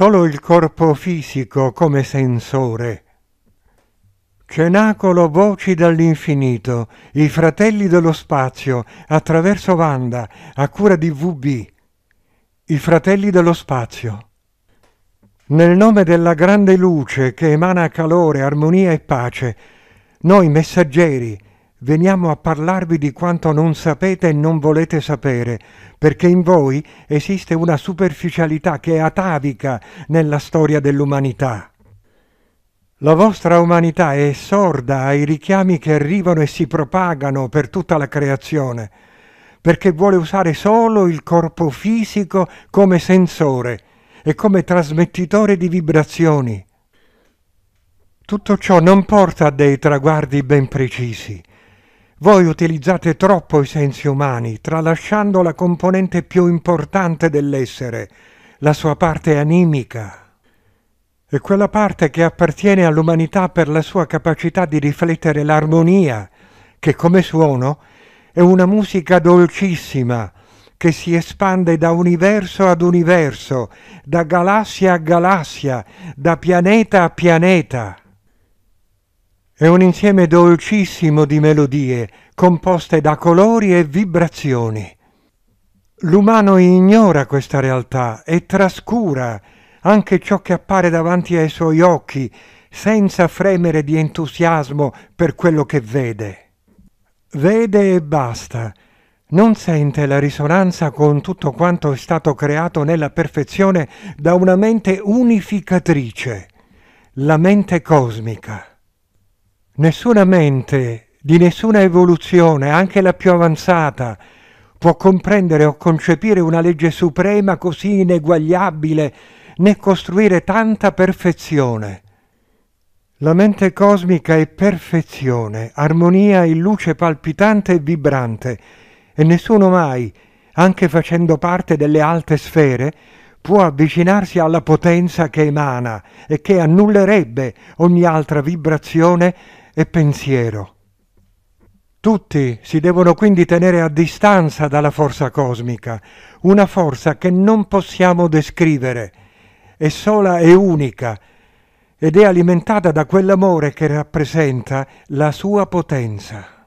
solo il corpo fisico come sensore. Cenacolo voci dall'infinito, i fratelli dello spazio, attraverso Vanda, a cura di VB, i fratelli dello spazio. Nel nome della grande luce che emana calore, armonia e pace, noi messaggeri veniamo a parlarvi di quanto non sapete e non volete sapere, perché in voi esiste una superficialità che è atavica nella storia dell'umanità. La vostra umanità è sorda ai richiami che arrivano e si propagano per tutta la creazione, perché vuole usare solo il corpo fisico come sensore e come trasmettitore di vibrazioni. Tutto ciò non porta a dei traguardi ben precisi, voi utilizzate troppo i sensi umani, tralasciando la componente più importante dell'essere, la sua parte animica. E quella parte che appartiene all'umanità per la sua capacità di riflettere l'armonia, che come suono è una musica dolcissima, che si espande da universo ad universo, da galassia a galassia, da pianeta a pianeta. È un insieme dolcissimo di melodie composte da colori e vibrazioni. L'umano ignora questa realtà e trascura anche ciò che appare davanti ai suoi occhi, senza fremere di entusiasmo per quello che vede. Vede e basta, non sente la risonanza con tutto quanto è stato creato nella perfezione da una mente unificatrice, la mente cosmica. Nessuna mente di nessuna evoluzione, anche la più avanzata, può comprendere o concepire una legge suprema così ineguagliabile né costruire tanta perfezione. La mente cosmica è perfezione, armonia e luce palpitante e vibrante, e nessuno mai, anche facendo parte delle alte sfere, può avvicinarsi alla potenza che emana e che annullerebbe ogni altra vibrazione e pensiero. Tutti si devono quindi tenere a distanza dalla forza cosmica, una forza che non possiamo descrivere, è sola e unica ed è alimentata da quell'amore che rappresenta la sua potenza.